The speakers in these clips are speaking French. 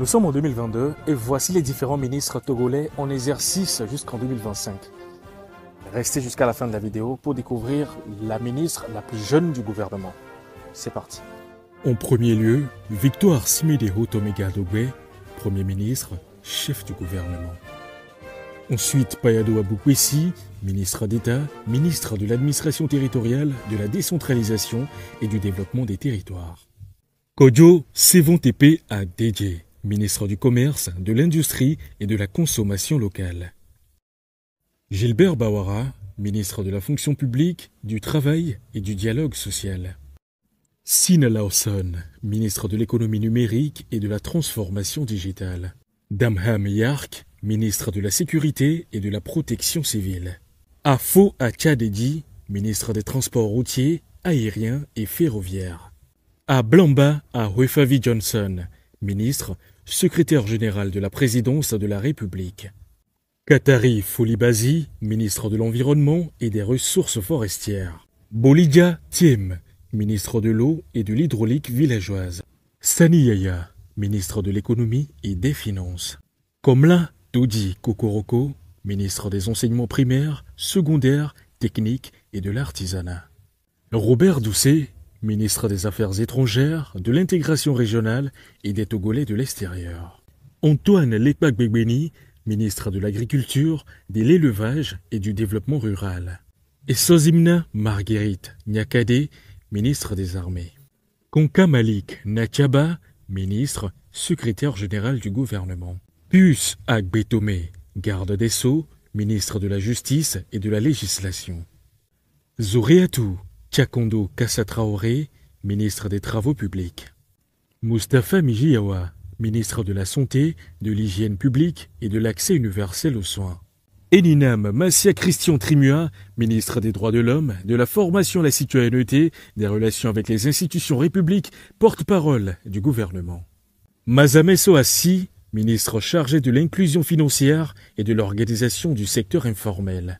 Nous sommes en 2022 et voici les différents ministres togolais en exercice jusqu'en 2025. Restez jusqu'à la fin de la vidéo pour découvrir la ministre la plus jeune du gouvernement. C'est parti. En premier lieu, Victoire Simideho Tomega Premier ministre, chef du gouvernement. Ensuite, Payado Abukwesi, ministre d'État, ministre de l'administration territoriale, de la décentralisation et du développement des territoires. Kojo à Dj ministre du Commerce, de l'Industrie et de la Consommation locale. Gilbert Bawara, ministre de la Fonction publique, du Travail et du Dialogue social. Sina Lawson, ministre de l'économie numérique et de la transformation digitale. Damham Yark, ministre de la Sécurité et de la Protection civile. Afo Achadedi, ministre des Transports routiers, aériens et ferroviaires. A Blamba, à Johnson, ministre, secrétaire général de la présidence de la République. Katari Foulibazi, ministre de l'Environnement et des Ressources forestières. Bolidia Thiem, ministre de l'Eau et de l'Hydraulique villageoise. Sani Yaya, ministre de l'Économie et des Finances. Komla Doudi Kokoroko, ministre des Enseignements primaires, secondaires, techniques et de l'Artisanat. Robert Doucet, ministre des Affaires étrangères, de l'intégration régionale et des Togolais de l'extérieur. Antoine Lepakbebeni, ministre de l'Agriculture, de l'Élevage et du Développement rural. Et Sozimna Marguerite Nyakade, ministre des Armées. Konka Malik ministre, secrétaire général du gouvernement. Pus Agbetome, garde des Sceaux, ministre de la Justice et de la Législation. Zoréatou, Chakondo Kassatraoré, ministre des Travaux publics. Mustapha Mijiawa, ministre de la Santé, de l'Hygiène publique et de l'accès universel aux soins. Eninam Massia Christian Trimua, ministre des Droits de l'Homme, de la Formation la Citoyenneté, des Relations avec les institutions républiques, porte-parole du gouvernement. Mazameso Assi, ministre chargé de l'inclusion financière et de l'organisation du secteur informel.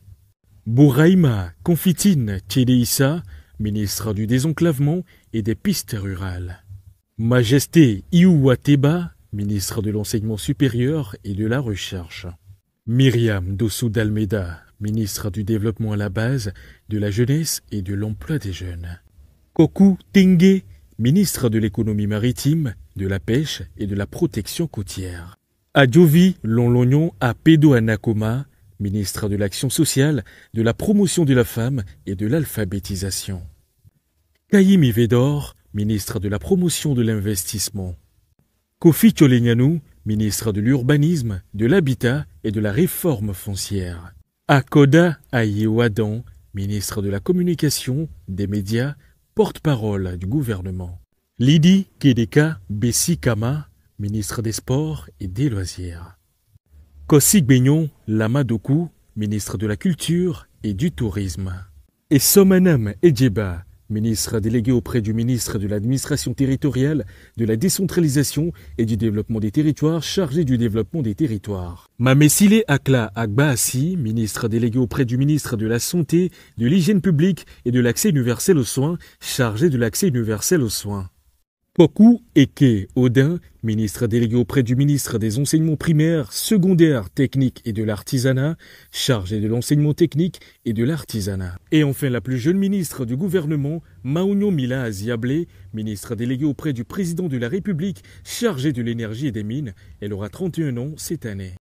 Bouraïma Confitine ministre du désenclavement et des pistes rurales. Majesté Iouateba, ministre de l'enseignement supérieur et de la recherche. Myriam Dossou d'Almeida, ministre du développement à la base, de la jeunesse et de l'emploi des jeunes. Koku Tenge, ministre de l'économie maritime, de la pêche et de la protection côtière. Adjovi Lonlognon à Anakoma, ministre de l'Action sociale, de la promotion de la femme et de l'alphabétisation. Kayim Vedor, ministre de la Promotion de l'Investissement. Kofi Tcholenyanou, ministre de l'Urbanisme, de l'Habitat et de la Réforme foncière. Akoda Ayewadan, ministre de la Communication, des Médias, porte-parole du gouvernement. Lydie Kedeka Bessikama, ministre des Sports et des Loisirs. Kossi Benyon Lamadoku, ministre de la Culture et du Tourisme. Et Somanam Ejeba, ministre délégué auprès du ministre de l'administration territoriale, de la décentralisation et du développement des territoires, chargé du développement des territoires. Mamessile Akla Akbaassi, ministre délégué auprès du ministre de la Santé, de l'Hygiène publique et de l'accès universel aux soins, chargé de l'accès universel aux soins. Poku Eke Odin, ministre délégué auprès du ministre des enseignements primaires, secondaires, techniques et de l'artisanat, chargé de l'enseignement technique et de l'artisanat. Et enfin la plus jeune ministre du gouvernement, Maunyo Mila Aziablé, ministre délégué auprès du président de la République, chargé de l'énergie et des mines. Elle aura 31 ans cette année.